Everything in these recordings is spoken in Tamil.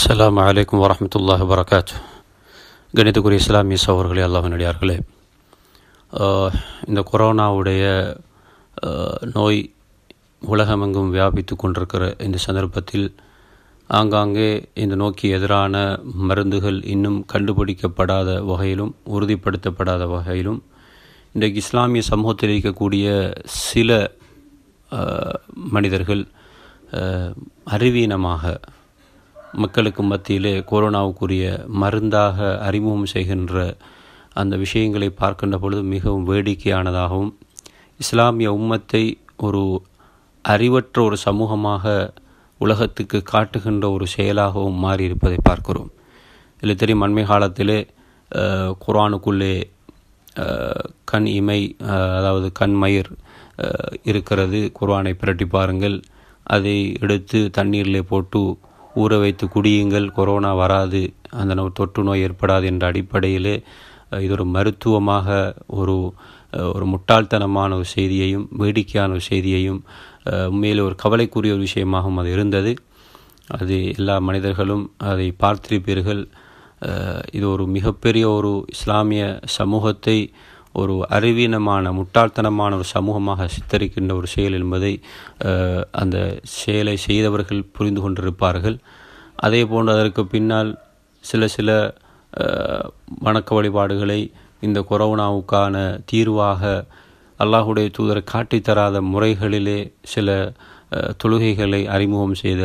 அஸ்லாம் வலைக்கம் வரமத்துல்லாஹ் வரகாத் கணிதக்குரிய இஸ்லாமிய சோர்களே அல்லாஹனடியார்களே இந்த கொரோனாவுடைய நோய் உலகமெங்கும் வியாபித்து கொண்டிருக்கிற இந்த சந்தர்ப்பத்தில் ஆங்காங்கே இந்த நோக்கி எதிரான மருந்துகள் இன்னும் கண்டுபிடிக்கப்படாத வகையிலும் உறுதிப்படுத்தப்படாத வகையிலும் இன்றைக்கு இஸ்லாமிய சமூகத்தில் இருக்கக்கூடிய சில மனிதர்கள் அறிவீனமாக மக்களுக்கு மத்தியிலே கொரோனாவுக்குரிய மருந்தாக அறிமுகம் செய்கின்ற அந்த விஷயங்களை பார்க்கின்ற பொழுது மிகவும் வேடிக்கையானதாகவும் இஸ்லாமிய உம்மத்தை ஒரு அறிவற்ற ஒரு சமூகமாக உலகத்துக்கு காட்டுகின்ற ஒரு செயலாகவும் மாறியிருப்பதை பார்க்கிறோம் இதில் தெரியும் அண்மை காலத்திலே குரானுக்குள்ளே கண் இமை அதாவது கண்மயிர் இருக்கிறது குரானை பிரட்டி பாருங்கள் அதை எடுத்து தண்ணீரில் போட்டு ஊற வைத்து குடியுங்கள் கொரோனா வராது அந்த தொற்று நோய் ஏற்படாது என்ற அடிப்படையிலே இது ஒரு மருத்துவமாக ஒரு ஒரு முட்டாள்தனமான ஒரு செய்தியையும் வேடிக்கையான ஒரு செய்தியையும் உண்மையில் ஒரு கவலைக்குரிய ஒரு விஷயமாகவும் அது இருந்தது அது எல்லா மனிதர்களும் அதை பார்த்திருப்பீர்கள் இது ஒரு மிகப்பெரிய ஒரு இஸ்லாமிய சமூகத்தை ஒரு அறிவீனமான முட்டாள்தனமான ஒரு சமூகமாக சித்தரிக்கின்ற ஒரு செயல் என்பதை அந்த செயலை செய்தவர்கள் புரிந்து கொண்டிருப்பார்கள் அதே போன்று அதற்கு பின்னால் சில சில வணக்க வழிபாடுகளை இந்த கொரோனாவுக்கான தீர்வாக அல்லாஹுடைய தூதர் காட்டித்தராத முறைகளிலே சில தொழுகைகளை அறிமுகம் செய்த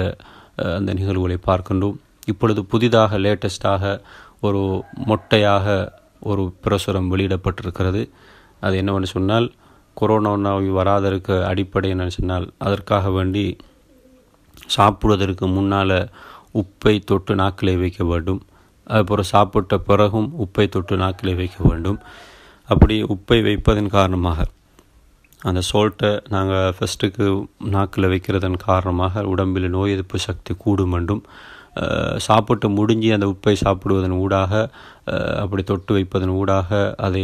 அந்த நிகழ்வுகளை பார்க்கின்றோம் இப்பொழுது புதிதாக லேட்டஸ்டாக ஒரு மொட்டையாக ஒரு பிரசுரம் வெளியிடப்பட்டிருக்கிறது அது என்னவென்று சொன்னால் கொரோனா நோய் வராதற்கு அடிப்படை என்னென்னு சொன்னால் அதற்காக வேண்டி சாப்பிடுவதற்கு முன்னால் உப்பை தொட்டு நாக்கிலே வைக்க வேண்டும் அதுபோல் சாப்பிட்ட பிறகும் உப்பை தொட்டு நாக்கிலே வைக்க வேண்டும் அப்படி உப்பை வைப்பதன் காரணமாக அந்த சோல்ட்டை நாங்கள் ஃபஸ்ட்டுக்கு நாக்கில் வைக்கிறதன் காரணமாக உடம்பில் நோய் எதிர்ப்பு சக்தி கூடும் என்றும் சாப்பிட்டு முடிஞ்சு அந்த உப்பை சாப்பிடுவதன் ஊடாக அப்படி தொட்டு வைப்பதன் ஊடாக அதை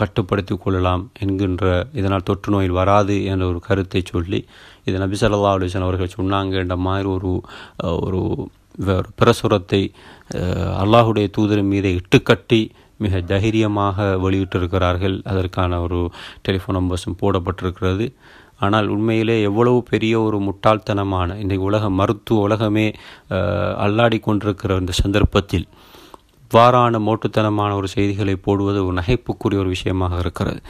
கட்டுப்படுத்தி கொள்ளலாம் என்கின்ற இதனால் தொற்று நோயில் வராது என்ற ஒரு கருத்தை சொல்லி இதை நபிசல்லா சல்லா அலுவலன் அவர்கள் என்ற மாதிரி ஒரு ஒரு பிரசுரத்தை அல்லாஹுடைய தூதர் மீதை இட்டுக்கட்டி மிக தைரியமாக வெளியிட்டிருக்கிறார்கள் அதற்கான ஒரு டெலிஃபோன் நம்பர்ஸும் போடப்பட்டிருக்கிறது ஆனால் உண்மையிலே எவ்வளவு பெரிய ஒரு முட்டாள்தனமான இன்றைக்கு உலக மருத்துவ உலகமே அல்லாடி கொண்டிருக்கிற இந்த சந்தர்ப்பத்தில் இவ்வாறான மோட்டுத்தனமான ஒரு செய்திகளை போடுவது ஒரு நகைப்புக்குரிய ஒரு விஷயமாக இருக்கிறது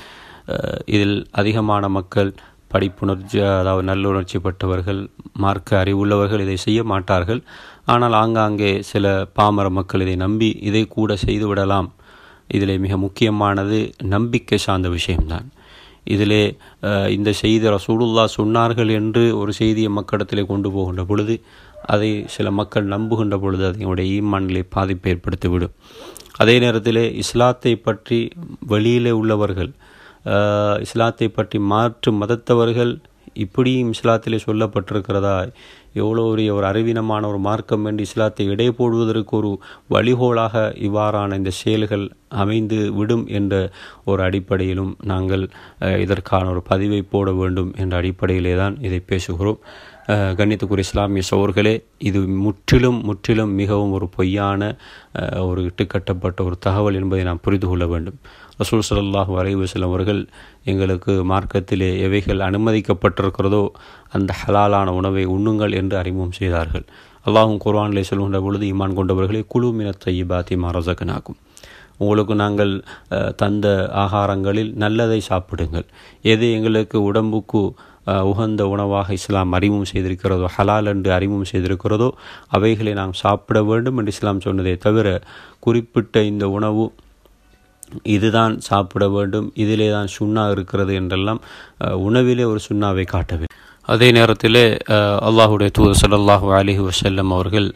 இதில் அதிகமான மக்கள் படிப்புணர்ச்சி அதாவது நல்லுணர்ச்சி பட்டவர்கள் மார்க்க அறிவுள்ளவர்கள் இதை செய்ய மாட்டார்கள் ஆனால் ஆங்காங்கே சில பாமர மக்கள் இதை நம்பி இதை கூட செய்துவிடலாம் இதில் மிக முக்கியமானது நம்பிக்கை சார்ந்த விஷயம்தான் இதிலே இந்த செய்தி ரசூலுல்லா சொன்னார்கள் என்று ஒரு செய்தியை மக்களிடத்திலே கொண்டு போகின்ற பொழுது அதை சில மக்கள் நம்புகின்ற பொழுது அதனுடைய ஈமானிலே பாதிப்பு ஏற்படுத்திவிடும் அதே நேரத்தில் இஸ்லாத்தை பற்றி வெளியிலே உள்ளவர்கள் இஸ்லாத்தை பற்றி மாற்று மதத்தவர்கள் இப்படி இஸ்லாத்திலே சொல்லப்பட்டிருக்கிறதா எவ்வளோ ஒரு ஒரு அறிவீனமான ஒரு மார்க்கம் என்று இஸ்லாத்தை இடை போடுவதற்கு ஒரு வழிகோலாக இவ்வாறான இந்த செயல்கள் அமைந்து விடும் என்ற ஒரு அடிப்படையிலும் நாங்கள் இதற்கான ஒரு பதிவை போட வேண்டும் என்ற அடிப்படையிலே தான் இதை பேசுகிறோம் கண்ணியத்துக்குரிய இஸ்லாமிய சோர்களே இது முற்றிலும் முற்றிலும் மிகவும் ஒரு பொய்யான ஒரு இட்டுக்கட்டப்பட்ட ஒரு தகவல் என்பதை நாம் புரிந்து கொள்ள வேண்டும் ரசூல் வரைவு செல்லும் அவர்கள் எங்களுக்கு மார்க்கத்திலே எவைகள் அனுமதிக்கப்பட்டிருக்கிறதோ அந்த ஹலாலான உணவை உண்ணுங்கள் என்று அறிமுகம் செய்தார்கள் அல்லாஹும் குர்வானிலே சொல்கின்ற பொழுது ஈமான் கொண்டவர்களை குழு மினத்தை தையிபாத்தி மரசகனாகும் உங்களுக்கு நாங்கள் தந்த ஆகாரங்களில் நல்லதை சாப்பிடுங்கள் எது எங்களுக்கு உடம்புக்கு உகந்த உணவாக இஸ்லாம் அறிமுகம் செய்திருக்கிறதோ ஹலால் என்று அறிமுகம் செய்திருக்கிறதோ அவைகளை நாம் சாப்பிட வேண்டும் என்று இஸ்லாம் சொன்னதே தவிர குறிப்பிட்ட இந்த உணவு இதுதான் சாப்பிட வேண்டும் இதிலே தான் சுண்ணா இருக்கிறது என்றெல்லாம் உணவிலே ஒரு சுண்ணாவை காட்டவில்லை அதே நேரத்தில் அல்லாஹுடைய தூதர் சல்லாஹு அலிஹி வசல்லம் அவர்கள்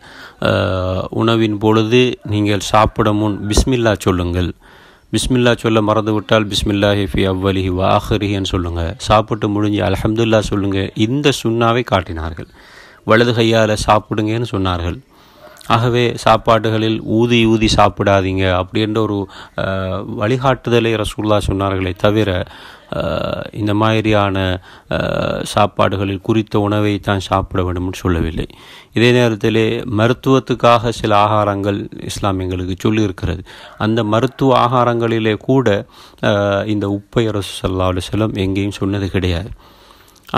உணவின் பொழுது நீங்கள் சாப்பிட முன் பிஸ்மில்லா சொல்லுங்கள் பிஸ்மில்லா சொல்ல மறந்துவிட்டால் பிஸ்மில்லா ஹிஃபி அவ்வலிஹி வாஹரிஹின்னு சொல்லுங்கள் சாப்பிட்டு முடிஞ்சு அலஹம்துல்லா சொல்லுங்கள் இந்த சுண்ணாவை காட்டினார்கள் வலது கையால் சாப்பிடுங்கன்னு சொன்னார்கள் ஆகவே சாப்பாடுகளில் ஊதி ஊதி சாப்பிடாதீங்க அப்படின்ற ஒரு வழிகாட்டுதலை ரசூல்லா சொன்னார்களே தவிர இந்த மாதிரியான சாப்பாடுகளில் குறித்த உணவை தான் சாப்பிட வேண்டும்னு சொல்லவில்லை இதே நேரத்திலே மருத்துவத்துக்காக சில ஆகாரங்கள் இஸ்லாம் எங்களுக்கு சொல்லியிருக்கிறது அந்த மருத்துவ ஆகாரங்களிலே கூட இந்த உப்பை அரசு சல்லா செல்லும் எங்கேயும் சொன்னது கிடையாது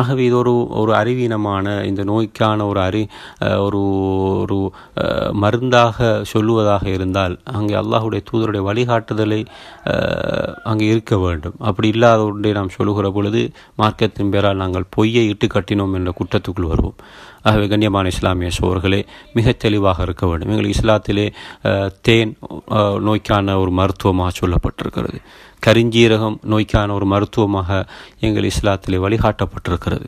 ஆகவே இது ஒரு ஒரு அறிவீனமான இந்த நோய்க்கான ஒரு அறி ஒரு ஒரு மருந்தாக சொல்லுவதாக இருந்தால் அங்கே அல்லாஹுடைய தூதருடைய வழிகாட்டுதலை அங்கே இருக்க வேண்டும் அப்படி இல்லாத ஒன்றை நாம் சொல்லுகிற பொழுது மார்க்கத்தின் பேரால் நாங்கள் பொய்யை இட்டு கட்டினோம் என்ற குற்றத்துக்குள் வருவோம் ஆகவே கண்ணியமான இஸ்லாமிய சோர்களே மிக தெளிவாக இருக்க வேண்டும் எங்கள் இஸ்லாத்திலே தேன் நோய்க்கான ஒரு மருத்துவமாக சொல்லப்பட்டிருக்கிறது கரிஞ்சீரகம் நோய்க்கான ஒரு மருத்துவமாக எங்கள் இஸ்லாத்திலே வழிகாட்டப்பட்டிருக்கிறது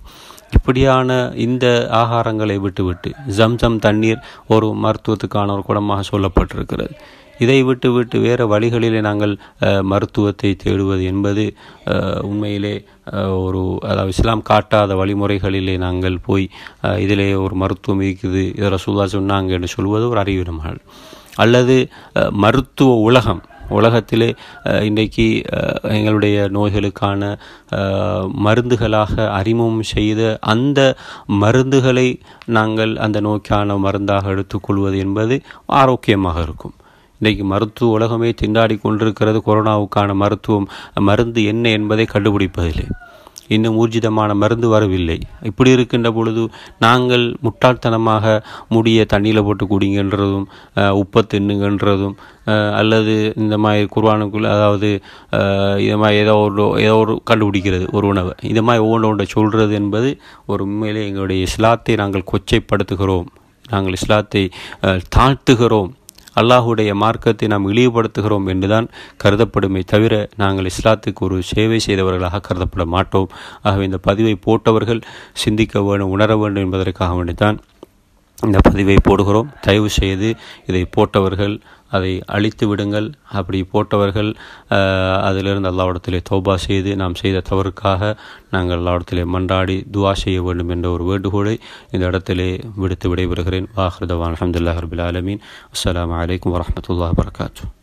இப்படியான இந்த ஆகாரங்களை விட்டுவிட்டு ஜம்சம் தண்ணீர் ஒரு மருத்துவத்துக்கான ஒரு குடமாக சொல்லப்பட்டிருக்கிறது இதை விட்டு விட்டு வேறு வழிகளிலே நாங்கள் மருத்துவத்தை தேடுவது என்பது உண்மையிலே ஒரு அதாவது இஸ்லாம் காட்டாத வழிமுறைகளிலே நாங்கள் போய் இதிலே ஒரு மருத்துவம் இருக்குது இதில் சுதா சொன்னாங்க என்று சொல்வது ஒரு அறிவு அல்லது மருத்துவ உலகம் உலகத்திலே இன்றைக்கு எங்களுடைய நோய்களுக்கான மருந்துகளாக அறிமுகம் செய்த அந்த மருந்துகளை நாங்கள் அந்த நோய்க்கான மருந்தாக எடுத்துக்கொள்வது என்பது ஆரோக்கியமாக இருக்கும் இன்றைக்கு மருத்துவ உலகமே திண்டாடி கொண்டிருக்கிறது கொரோனாவுக்கான மருத்துவம் மருந்து என்ன என்பதை கண்டுபிடிப்பதில்லை இன்னும் ஊர்ஜிதமான மருந்து வரவில்லை இப்படி இருக்கின்ற பொழுது நாங்கள் முட்டாள்தனமாக முடிய தண்ணியில் போட்டு குடிங்கன்றதும் உப்பை தின்னுங்கன்றதும் அல்லது இந்த மாதிரி குர்வானுக்குள்ள அதாவது இது மாதிரி ஏதோ ஒரு ஏதோ ஒரு கண்டுபிடிக்கிறது ஒரு உணவை இது மாதிரி ஒவ்வொன்று ஒன்றை சொல்கிறது என்பது ஒரு உண்மையிலே எங்களுடைய இஸ்லாத்தை நாங்கள் கொச்சைப்படுத்துகிறோம் நாங்கள் இஸ்லாத்தை தாழ்த்துகிறோம் அல்லாஹுடைய மார்க்கத்தை நாம் இழிவுபடுத்துகிறோம் என்றுதான் கருதப்படுமே தவிர நாங்கள் இஸ்லாத்துக்கு ஒரு சேவை செய்தவர்களாக கருதப்பட மாட்டோம் ஆகவே இந்த பதிவை போட்டவர்கள் சிந்திக்க வேண்டும் உணர வேண்டும் என்பதற்காக வேண்டித்தான் இந்த பதிவை போடுகிறோம் தயவு செய்து இதை போட்டவர்கள் அதை அழித்து விடுங்கள் அப்படி போட்டவர்கள் அதிலிருந்து அல்லாவிடத்திலே தோபா செய்து நாம் செய்த தவறுக்காக நாங்கள் அல்லாவிடத்திலே மன்றாடி துவா செய்ய வேண்டும் என்ற ஒரு வேண்டுகோளை இந்த இடத்திலே விடுத்து விடைபெறுகிறேன் வாஹர்தவான் அஹமதுல்லா ஹர்பில் ஆலமீன் அஸ்லாம் வலைக்கம் வரமத்துல்லா வரகாத்தூ